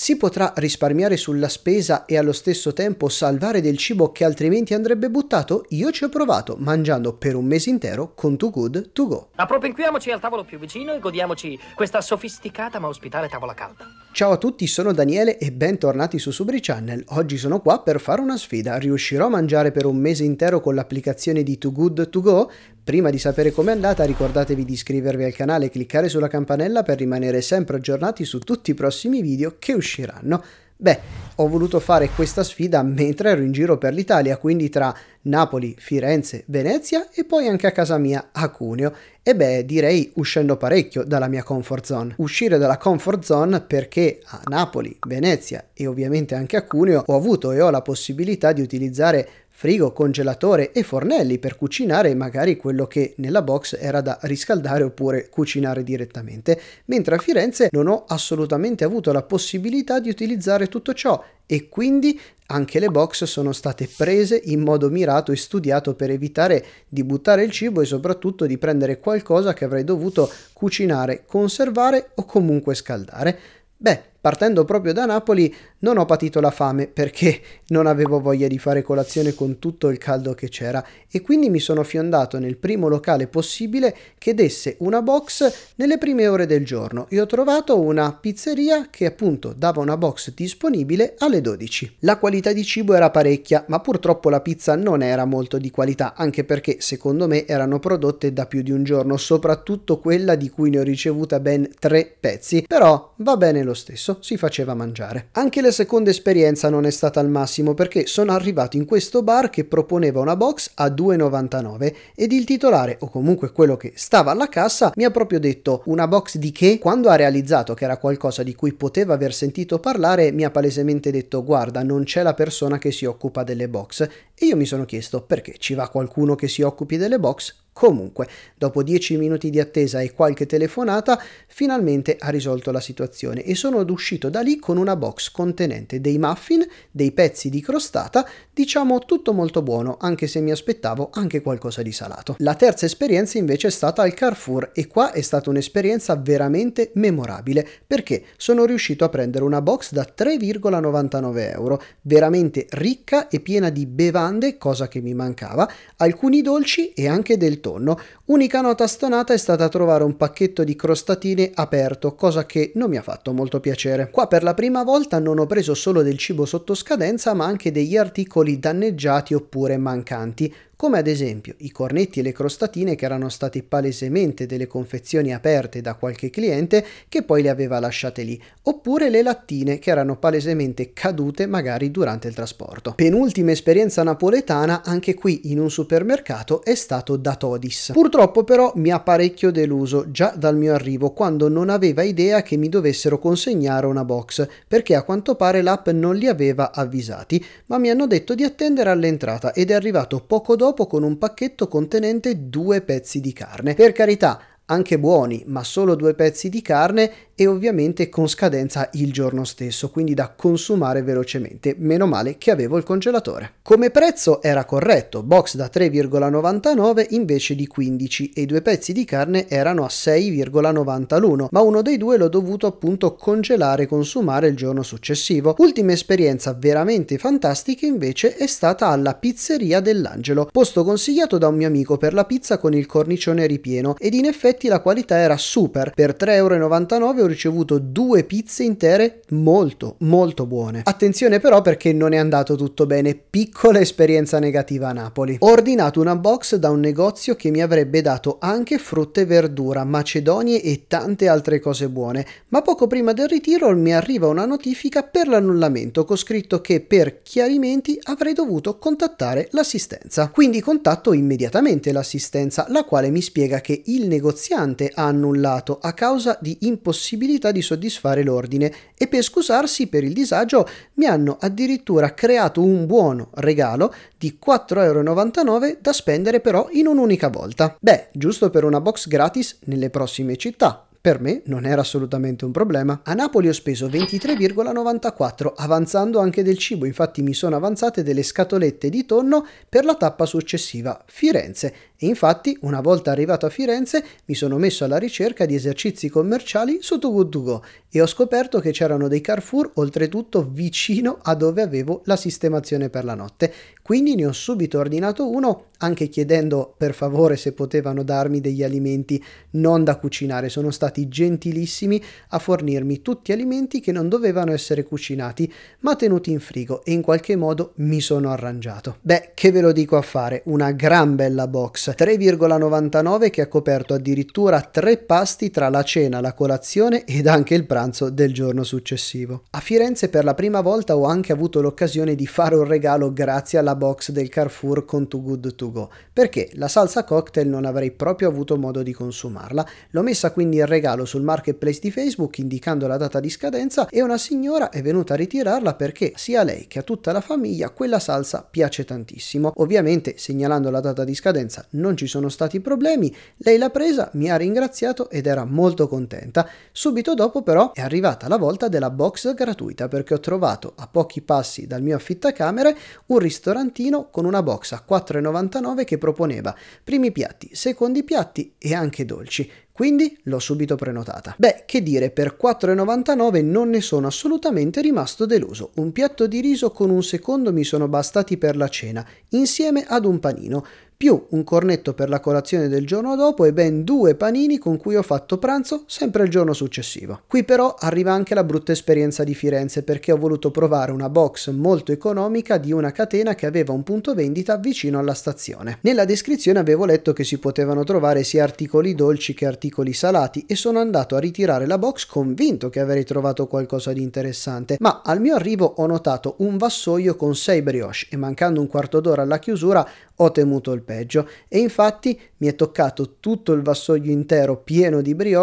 Si potrà risparmiare sulla spesa e allo stesso tempo salvare del cibo che altrimenti andrebbe buttato? Io ci ho provato, mangiando per un mese intero con Too Good To Go. Appropinquiamoci al tavolo più vicino e godiamoci questa sofisticata ma ospitale tavola calda. Ciao a tutti, sono Daniele e bentornati su Subri Channel. Oggi sono qua per fare una sfida. Riuscirò a mangiare per un mese intero con l'applicazione di Too Good To Go? Prima di sapere com'è andata ricordatevi di iscrivervi al canale e cliccare sulla campanella per rimanere sempre aggiornati su tutti i prossimi video che usciranno. Beh, ho voluto fare questa sfida mentre ero in giro per l'Italia, quindi tra Napoli, Firenze, Venezia e poi anche a casa mia a Cuneo. E beh, direi uscendo parecchio dalla mia comfort zone. Uscire dalla comfort zone perché a Napoli, Venezia e ovviamente anche a Cuneo ho avuto e ho la possibilità di utilizzare frigo, congelatore e fornelli per cucinare magari quello che nella box era da riscaldare oppure cucinare direttamente, mentre a Firenze non ho assolutamente avuto la possibilità di utilizzare tutto ciò e quindi anche le box sono state prese in modo mirato e studiato per evitare di buttare il cibo e soprattutto di prendere qualcosa che avrei dovuto cucinare, conservare o comunque scaldare. Beh, partendo proprio da Napoli, non ho patito la fame perché non avevo voglia di fare colazione con tutto il caldo che c'era e quindi mi sono fiondato nel primo locale possibile che desse una box nelle prime ore del giorno e ho trovato una pizzeria che appunto dava una box disponibile alle 12. La qualità di cibo era parecchia, ma purtroppo la pizza non era molto di qualità, anche perché secondo me erano prodotte da più di un giorno, soprattutto quella di cui ne ho ricevuta ben tre pezzi, però va bene lo stesso stesso si faceva mangiare. Anche la seconda esperienza non è stata al massimo perché sono arrivato in questo bar che proponeva una box a 2,99 ed il titolare o comunque quello che stava alla cassa mi ha proprio detto una box di che quando ha realizzato che era qualcosa di cui poteva aver sentito parlare mi ha palesemente detto guarda non c'è la persona che si occupa delle box e io mi sono chiesto perché ci va qualcuno che si occupi delle box Comunque, dopo 10 minuti di attesa e qualche telefonata, finalmente ha risolto la situazione e sono uscito da lì con una box contenente dei muffin, dei pezzi di crostata, diciamo tutto molto buono, anche se mi aspettavo anche qualcosa di salato. La terza esperienza invece è stata al Carrefour e qua è stata un'esperienza veramente memorabile perché sono riuscito a prendere una box da 3,99 euro, veramente ricca e piena di bevande, cosa che mi mancava, alcuni dolci e anche del tocco tonno. Unica nota stonata è stata trovare un pacchetto di crostatine aperto, cosa che non mi ha fatto molto piacere. Qua per la prima volta non ho preso solo del cibo sotto scadenza, ma anche degli articoli danneggiati oppure mancanti, come ad esempio i cornetti e le crostatine che erano state palesemente delle confezioni aperte da qualche cliente che poi le aveva lasciate lì, oppure le lattine che erano palesemente cadute magari durante il trasporto. Penultima esperienza napoletana, anche qui in un supermercato, è stato da Todis. Purtroppo però mi ha parecchio deluso già dal mio arrivo quando non aveva idea che mi dovessero consegnare una box, perché a quanto pare l'app non li aveva avvisati, ma mi hanno detto di attendere all'entrata ed è arrivato poco dopo dopo con un pacchetto contenente due pezzi di carne. Per carità, anche buoni, ma solo due pezzi di carne e ovviamente con scadenza il giorno stesso, quindi da consumare velocemente. Meno male che avevo il congelatore. Come prezzo era corretto, box da 3,99 invece di 15 e i due pezzi di carne erano a 6,90 l'uno, ma uno dei due l'ho dovuto appunto congelare e consumare il giorno successivo. Ultima esperienza veramente fantastica invece è stata alla pizzeria dell'Angelo, posto consigliato da un mio amico per la pizza con il cornicione ripieno ed in effetti la qualità era super, per 3,99 euro ricevuto due pizze intere molto molto buone. Attenzione però perché non è andato tutto bene, piccola esperienza negativa a Napoli. Ho ordinato una box da un negozio che mi avrebbe dato anche frutta e verdura, macedonie e tante altre cose buone, ma poco prima del ritiro mi arriva una notifica per l'annullamento con scritto che per chiarimenti avrei dovuto contattare l'assistenza. Quindi contatto immediatamente l'assistenza, la quale mi spiega che il negoziante ha annullato a causa di impossibilità impossibilità di soddisfare l'ordine e per scusarsi per il disagio mi hanno addirittura creato un buono regalo di 4,99 euro da spendere però in un'unica volta. Beh, giusto per una box gratis nelle prossime città, per me non era assolutamente un problema. A Napoli ho speso 23,94, avanzando anche del cibo, infatti mi sono avanzate delle scatolette di tonno per la tappa successiva, Firenze, e infatti, una volta arrivato a Firenze, mi sono messo alla ricerca di esercizi commerciali su Tugutugo e ho scoperto che c'erano dei Carrefour oltretutto vicino a dove avevo la sistemazione per la notte. Quindi ne ho subito ordinato uno, anche chiedendo per favore se potevano darmi degli alimenti non da cucinare. Sono stati gentilissimi a fornirmi tutti alimenti che non dovevano essere cucinati, ma tenuti in frigo e in qualche modo mi sono arrangiato. Beh, che ve lo dico a fare, una gran bella box 3,99 che ha coperto addirittura tre pasti tra la cena, la colazione ed anche il pranzo del giorno successivo. A Firenze per la prima volta ho anche avuto l'occasione di fare un regalo grazie alla box del Carrefour con Too Good To Go, perché la salsa cocktail non avrei proprio avuto modo di consumarla. L'ho messa quindi in regalo sul marketplace di Facebook indicando la data di scadenza e una signora è venuta a ritirarla perché sia a lei che a tutta la famiglia quella salsa piace tantissimo, ovviamente segnalando la data di scadenza non ci sono stati problemi, lei l'ha presa, mi ha ringraziato ed era molto contenta. Subito dopo però è arrivata la volta della box gratuita perché ho trovato a pochi passi dal mio affittacamere un ristorantino con una box a 4,99 che proponeva primi piatti, secondi piatti e anche dolci quindi l'ho subito prenotata. Beh, che dire, per 4,99 non ne sono assolutamente rimasto deluso. Un piatto di riso con un secondo mi sono bastati per la cena, insieme ad un panino più un cornetto per la colazione del giorno dopo e ben due panini con cui ho fatto pranzo sempre il giorno successivo. Qui però arriva anche la brutta esperienza di Firenze perché ho voluto provare una box molto economica di una catena che aveva un punto vendita vicino alla stazione. Nella descrizione avevo letto che si potevano trovare sia articoli dolci che articoli salati e sono andato a ritirare la box convinto che avrei trovato qualcosa di interessante, ma al mio arrivo ho notato un vassoio con 6 brioche e mancando un quarto d'ora alla chiusura ho temuto il peggio e infatti mi è toccato tutto il vassoio intero pieno di brioche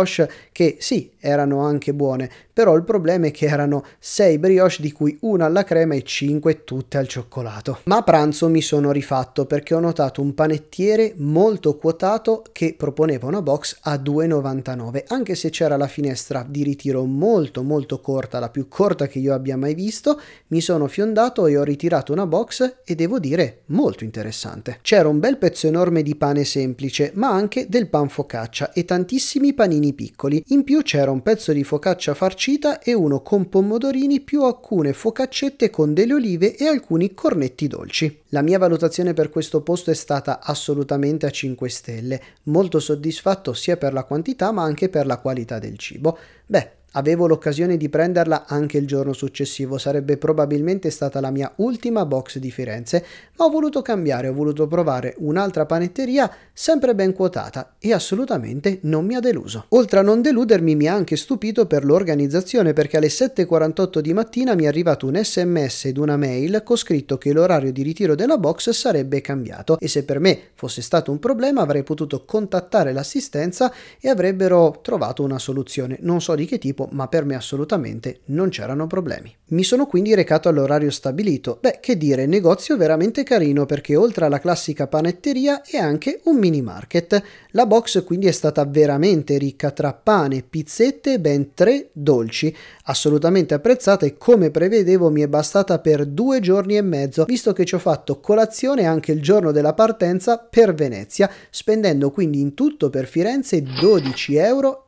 che sì, erano anche buone, però il problema è che erano 6 brioche di cui una alla crema e 5 tutte al cioccolato. Ma a pranzo mi sono rifatto perché ho notato un panettiere molto quotato che proponeva una box a 2,99 anche se c'era la finestra di ritiro molto molto corta, la più corta che io abbia mai visto, mi sono fiondato e ho ritirato una box e devo dire molto interessante. C'era un bel pezzo enorme di pane semplice ma anche del pan focaccia e tantissimi panini piccoli. In più c'era un pezzo di focaccia farcita marcita e uno con pomodorini più alcune focaccette con delle olive e alcuni cornetti dolci. La mia valutazione per questo posto è stata assolutamente a 5 stelle, molto soddisfatto sia per la quantità ma anche per la qualità del cibo. Beh, Avevo l'occasione di prenderla anche il giorno successivo, sarebbe probabilmente stata la mia ultima box di Firenze, ma ho voluto cambiare, ho voluto provare un'altra panetteria sempre ben quotata e assolutamente non mi ha deluso. Oltre a non deludermi mi ha anche stupito per l'organizzazione perché alle 7.48 di mattina mi è arrivato un sms ed una mail con scritto che l'orario di ritiro della box sarebbe cambiato e se per me fosse stato un problema avrei potuto contattare l'assistenza e avrebbero trovato una soluzione, non so di che tipo ma per me assolutamente non c'erano problemi. Mi sono quindi recato all'orario stabilito. Beh, che dire, negozio veramente carino perché oltre alla classica panetteria è anche un mini market. La box quindi è stata veramente ricca tra pane, pizzette e ben tre dolci, assolutamente apprezzata e come prevedevo mi è bastata per due giorni e mezzo, visto che ci ho fatto colazione anche il giorno della partenza per Venezia, spendendo quindi in tutto per Firenze 12,96 euro.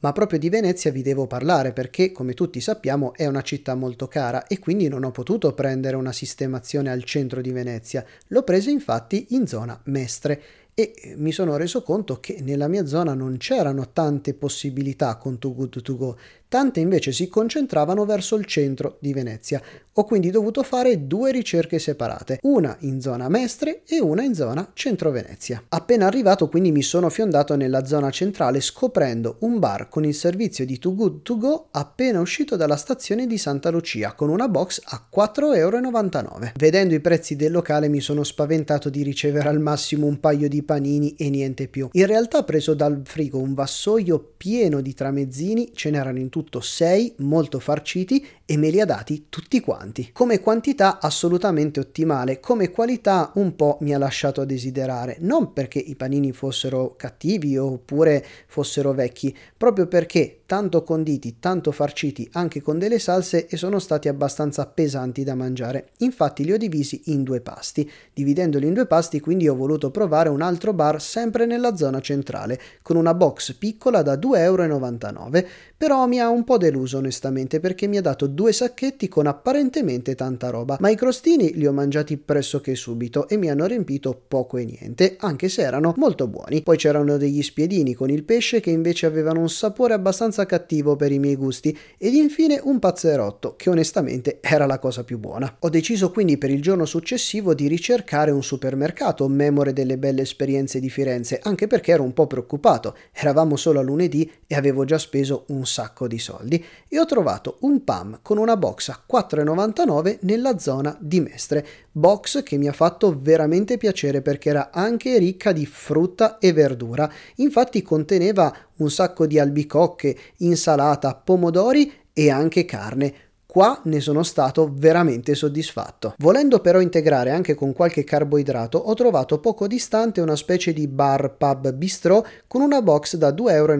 Ma proprio di Venezia vi devo parlare perché, come tutti sappiamo, è una città città molto cara e quindi non ho potuto prendere una sistemazione al centro di Venezia, l'ho presa infatti in zona Mestre e eh, mi sono reso conto che nella mia zona non c'erano tante possibilità con Too Good To Go, tante invece si concentravano verso il centro di Venezia. Ho quindi dovuto fare due ricerche separate, una in zona Mestre e una in zona centro Venezia. Appena arrivato quindi mi sono fiondato nella zona centrale scoprendo un bar con il servizio di Too Good To Go appena uscito dalla stazione di Santa Lucia con una box a 4,99 euro. Vedendo i prezzi del locale mi sono spaventato di ricevere al massimo un paio di panini e niente più. In realtà preso dal frigo un vassoio pieno di tramezzini, ce n'erano in tutto tutto 6 molto farciti e me li ha dati tutti quanti. Come quantità assolutamente ottimale, come qualità un po' mi ha lasciato a desiderare, non perché i panini fossero cattivi oppure fossero vecchi, proprio perché tanto conditi, tanto farciti anche con delle salse e sono stati abbastanza pesanti da mangiare. Infatti li ho divisi in due pasti. Dividendoli in due pasti quindi ho voluto provare un altro bar sempre nella zona centrale, con una box piccola da 2,99€, però mi ha un po' deluso onestamente perché mi ha dato due sacchetti con apparentemente tanta roba, ma i crostini li ho mangiati pressoché subito e mi hanno riempito poco e niente, anche se erano molto buoni. Poi c'erano degli spiedini con il pesce che invece avevano un sapore abbastanza abbastanza cattivo per i miei gusti ed infine un pazzerotto che onestamente era la cosa più buona. Ho deciso quindi per il giorno successivo di ricercare un supermercato memore delle belle esperienze di Firenze anche perché ero un po' preoccupato, eravamo solo a lunedì e avevo già speso un sacco di soldi e ho trovato un PAM con una box a 4,99 nella zona di Mestre, box che mi ha fatto veramente piacere perché era anche ricca di frutta e verdura, infatti conteneva un sacco di albicocche, insalata, pomodori e anche carne. Qua ne sono stato veramente soddisfatto. Volendo però integrare anche con qualche carboidrato, ho trovato poco distante una specie di bar pub bistrò con una box da 2,99 euro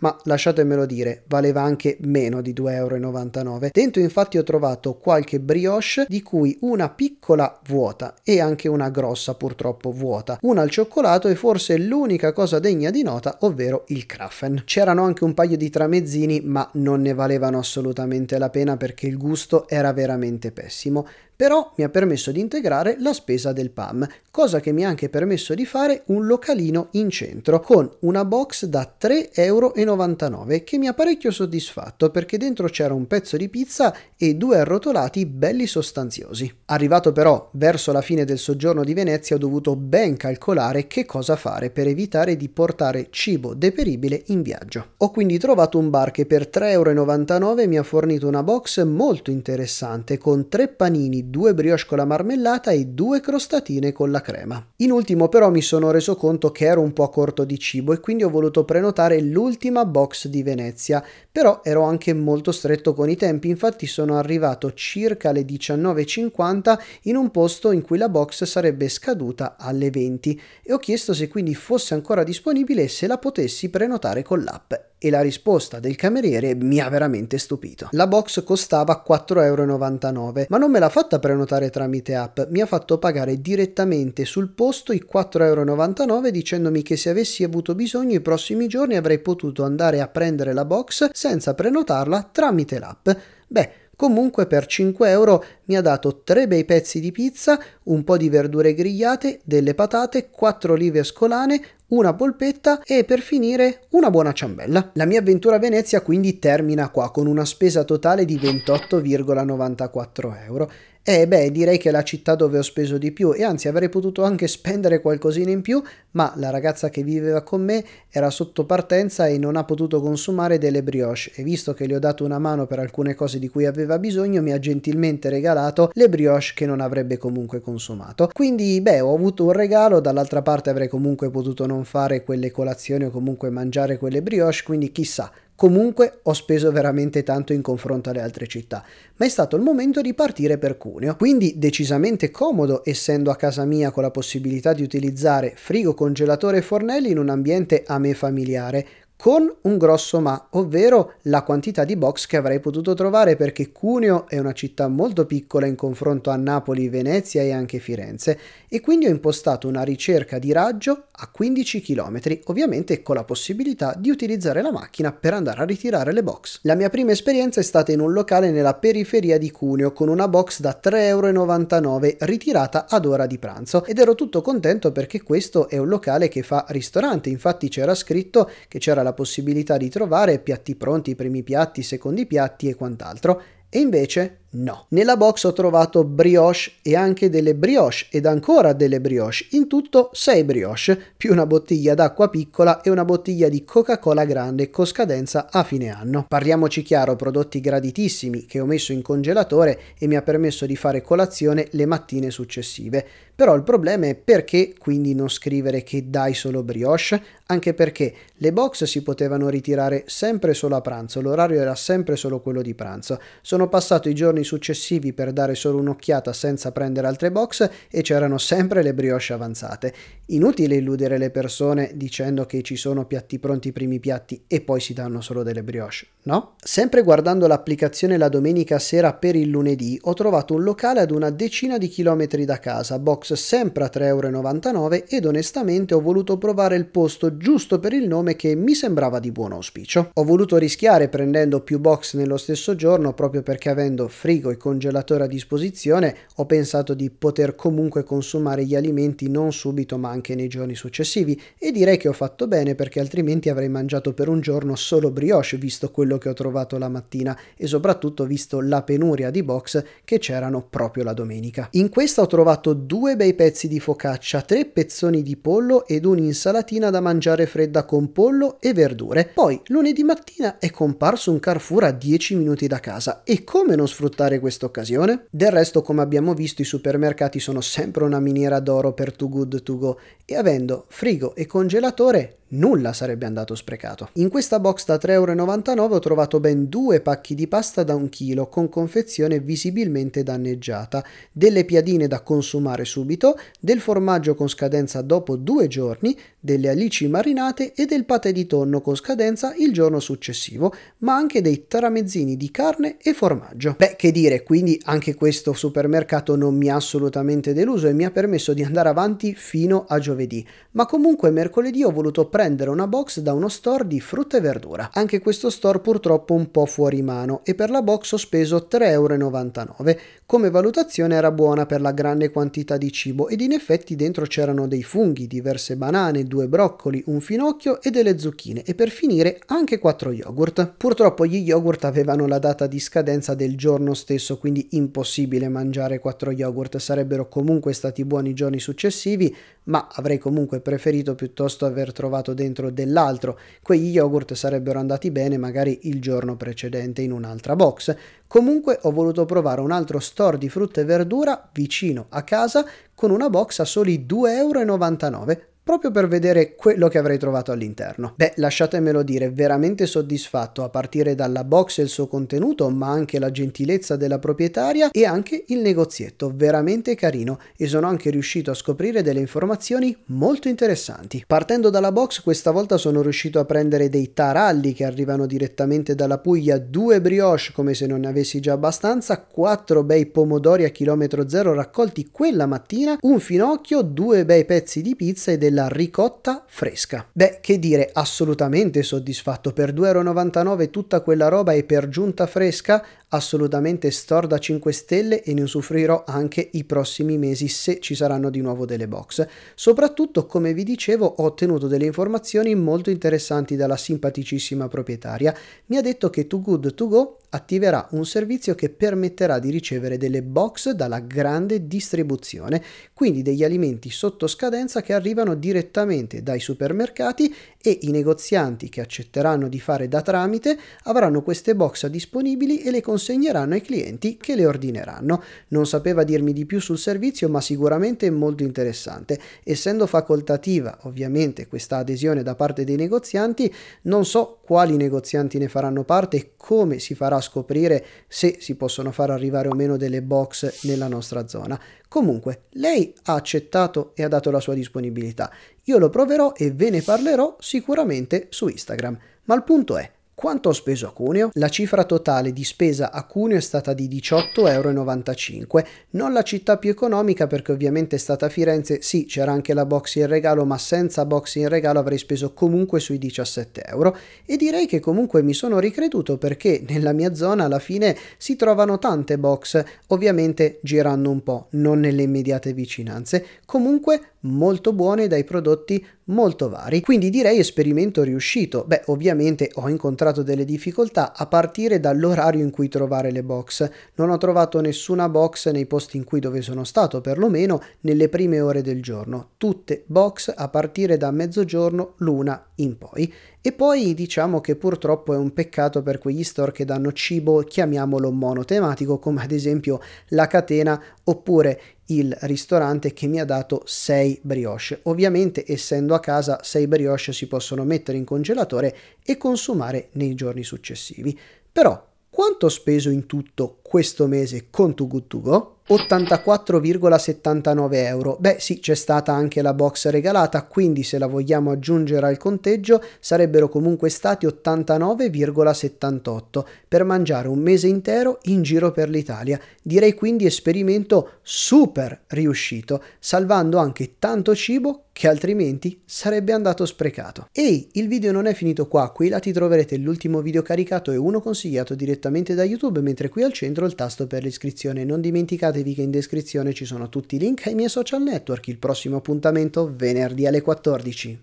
ma lasciatemelo dire, valeva anche meno di 2,99 euro. Dentro infatti ho trovato qualche brioche, di cui una piccola vuota e anche una grossa purtroppo vuota, una al cioccolato e forse l'unica cosa degna di nota, ovvero il Kraffen. C'erano anche un paio di tramezzini, ma non ne valevano assolutamente la pena perché il gusto era veramente pessimo però mi ha permesso di integrare la spesa del PAM, cosa che mi ha anche permesso di fare un localino in centro con una box da 3,99 euro che mi ha parecchio soddisfatto perché dentro c'era un pezzo di pizza e due arrotolati belli sostanziosi. Arrivato però verso la fine del soggiorno di Venezia ho dovuto ben calcolare che cosa fare per evitare di portare cibo deperibile in viaggio. Ho quindi trovato un bar che per 3,99 euro mi ha fornito una box molto interessante con tre panini due brioche con la marmellata e due crostatine con la crema. In ultimo però mi sono reso conto che ero un po' corto di cibo e quindi ho voluto prenotare l'ultima box di Venezia, però ero anche molto stretto con i tempi, infatti sono arrivato circa alle 19.50 in un posto in cui la box sarebbe scaduta alle 20 e ho chiesto se quindi fosse ancora disponibile e se la potessi prenotare con l'app e la risposta del cameriere mi ha veramente stupito. La box costava 4,99 euro, ma non me l'ha fatta prenotare tramite app, mi ha fatto pagare direttamente sul posto i 4,99 euro dicendomi che se avessi avuto bisogno i prossimi giorni avrei potuto andare a prendere la box senza prenotarla tramite l'app. Beh, Comunque per 5 euro mi ha dato 3 bei pezzi di pizza, un po' di verdure grigliate, delle patate, 4 olive scolane, una polpetta e per finire una buona ciambella. La mia avventura a Venezia quindi termina qua con una spesa totale di 28,94 euro eh beh, direi che è la città dove ho speso di più e anzi avrei potuto anche spendere qualcosina in più, ma la ragazza che viveva con me era sotto partenza e non ha potuto consumare delle brioche e visto che le ho dato una mano per alcune cose di cui aveva bisogno mi ha gentilmente regalato le brioche che non avrebbe comunque consumato. Quindi beh, ho avuto un regalo, dall'altra parte avrei comunque potuto non fare quelle colazioni o comunque mangiare quelle brioche, quindi chissà Comunque ho speso veramente tanto in confronto alle altre città, ma è stato il momento di partire per Cuneo, quindi decisamente comodo essendo a casa mia con la possibilità di utilizzare frigo, congelatore e fornelli in un ambiente a me familiare, con un grosso ma, ovvero la quantità di box che avrei potuto trovare perché Cuneo è una città molto piccola in confronto a Napoli, Venezia e anche Firenze e quindi ho impostato una ricerca di raggio a 15 km, ovviamente con la possibilità di utilizzare la macchina per andare a ritirare le box. La mia prima esperienza è stata in un locale nella periferia di Cuneo con una box da 3,99€ ritirata ad ora di pranzo ed ero tutto contento perché questo è un locale che fa ristorante, infatti c'era scritto che c'era la la possibilità di trovare piatti pronti, primi piatti, secondi piatti e quant'altro, e invece No. Nella box ho trovato brioche e anche delle brioche ed ancora delle brioche, in tutto 6 brioche, più una bottiglia d'acqua piccola e una bottiglia di Coca-Cola grande con scadenza a fine anno. Parliamoci chiaro, prodotti graditissimi che ho messo in congelatore e mi ha permesso di fare colazione le mattine successive. Però il problema è perché quindi non scrivere che dai solo brioche, anche perché le box si potevano ritirare sempre solo a pranzo, l'orario era sempre solo quello di pranzo. Sono passato i giorni giorni successivi per dare solo un'occhiata senza prendere altre box e c'erano sempre le brioche avanzate. Inutile illudere le persone dicendo che ci sono piatti pronti i primi piatti e poi si danno solo delle brioche, no? Sempre guardando l'applicazione la domenica sera per il lunedì ho trovato un locale ad una decina di chilometri da casa, box sempre a 3,99€ ed onestamente ho voluto provare il posto giusto per il nome che mi sembrava di buon auspicio. Ho voluto rischiare prendendo più box nello stesso giorno proprio perché avendo free frigo e congelatore a disposizione, ho pensato di poter comunque consumare gli alimenti non subito ma anche nei giorni successivi e direi che ho fatto bene perché altrimenti avrei mangiato per un giorno solo brioche visto quello che ho trovato la mattina e soprattutto visto la penuria di box che c'erano proprio la domenica. In questa ho trovato due bei pezzi di focaccia, tre pezzoni di pollo ed un'insalatina da mangiare fredda con pollo e verdure. Poi lunedì mattina è comparso un Carrefour a 10 minuti da casa e come non sfruttare sfruttare questa occasione. Del resto, come abbiamo visto, i supermercati sono sempre una miniera d'oro per Too Good To Go e avendo frigo e congelatore Nulla sarebbe andato sprecato. In questa box da 3,99€ ho trovato ben due pacchi di pasta da un chilo con confezione visibilmente danneggiata, delle piadine da consumare subito, del formaggio con scadenza dopo due giorni, delle alici marinate e del pate di tonno con scadenza il giorno successivo, ma anche dei tramezzini di carne e formaggio. Beh, che dire, quindi anche questo supermercato non mi ha assolutamente deluso e mi ha permesso di andare avanti fino a giovedì, ma comunque mercoledì ho voluto prendere prendere una box da uno store di frutta e verdura. Anche questo store purtroppo un po' fuori mano e per la box ho speso 3,99€. Come valutazione era buona per la grande quantità di cibo ed in effetti dentro c'erano dei funghi, diverse banane, due broccoli, un finocchio e delle zucchine e per finire anche quattro yogurt. Purtroppo gli yogurt avevano la data di scadenza del giorno stesso, quindi impossibile mangiare quattro yogurt, sarebbero comunque stati buoni i giorni successivi, ma avrei comunque preferito piuttosto aver trovato dentro dell'altro. Quegli yogurt sarebbero andati bene magari il giorno precedente in un'altra box. Comunque ho voluto provare un altro store di frutta e verdura vicino a casa con una box a soli 2,99€ proprio per vedere quello che avrei trovato all'interno. Beh, lasciatemelo dire, veramente soddisfatto a partire dalla box e il suo contenuto, ma anche la gentilezza della proprietaria e anche il negozietto, veramente carino e sono anche riuscito a scoprire delle informazioni molto interessanti. Partendo dalla box, questa volta sono riuscito a prendere dei taralli che arrivano direttamente dalla Puglia, due brioche come se non ne avessi già abbastanza, quattro bei pomodori a chilometro zero raccolti quella mattina, un finocchio, due bei pezzi di pizza e delle della ricotta fresca. Beh, che dire, assolutamente soddisfatto, per 2,99 euro tutta quella roba è per giunta fresca assolutamente storda 5 stelle e ne usufruirò anche i prossimi mesi se ci saranno di nuovo delle box. Soprattutto, come vi dicevo, ho ottenuto delle informazioni molto interessanti dalla simpaticissima proprietaria. Mi ha detto che Too Good To Go attiverà un servizio che permetterà di ricevere delle box dalla grande distribuzione, quindi degli alimenti sotto scadenza che arrivano direttamente dai supermercati e i negozianti che accetteranno di fare da tramite avranno queste box disponibili e le conseguenze consegneranno ai clienti che le ordineranno. Non sapeva dirmi di più sul servizio, ma sicuramente è molto interessante. Essendo facoltativa, ovviamente, questa adesione da parte dei negozianti, non so quali negozianti ne faranno parte e come si farà a scoprire se si possono far arrivare o meno delle box nella nostra zona. Comunque, lei ha accettato e ha dato la sua disponibilità. Io lo proverò e ve ne parlerò sicuramente su Instagram. Ma il punto è, quanto ho speso a Cuneo? La cifra totale di spesa a Cuneo è stata di 18,95 euro, non la città più economica perché ovviamente è stata Firenze, sì c'era anche la box in regalo ma senza box in regalo avrei speso comunque sui 17 euro e direi che comunque mi sono ricreduto perché nella mia zona alla fine si trovano tante box, ovviamente girando un po', non nelle immediate vicinanze, comunque molto buone e dai prodotti molto vari. Quindi direi esperimento riuscito. Beh, ovviamente ho incontrato delle difficoltà a partire dall'orario in cui trovare le box. Non ho trovato nessuna box nei posti in cui dove sono stato, perlomeno nelle prime ore del giorno. Tutte box a partire da mezzogiorno l'una in poi e poi diciamo che purtroppo è un peccato per quegli store che danno cibo, chiamiamolo monotematico, come ad esempio la catena oppure il ristorante che mi ha dato 6 brioche. Ovviamente essendo a casa 6 brioche si possono mettere in congelatore e consumare nei giorni successivi. Però quanto ho speso in tutto? questo mese con Too Good To Go. 84,79 euro. Beh sì, c'è stata anche la box regalata, quindi se la vogliamo aggiungere al conteggio sarebbero comunque stati 89,78 per mangiare un mese intero in giro per l'Italia. Direi quindi esperimento super riuscito, salvando anche tanto cibo che altrimenti sarebbe andato sprecato. Ehi, il video non è finito qua, qui là ti troverete l'ultimo video caricato e uno consigliato direttamente da YouTube, mentre qui al centro dietro il tasto per l'iscrizione. Non dimenticatevi che in descrizione ci sono tutti i link ai miei social network. Il prossimo appuntamento venerdì alle 14.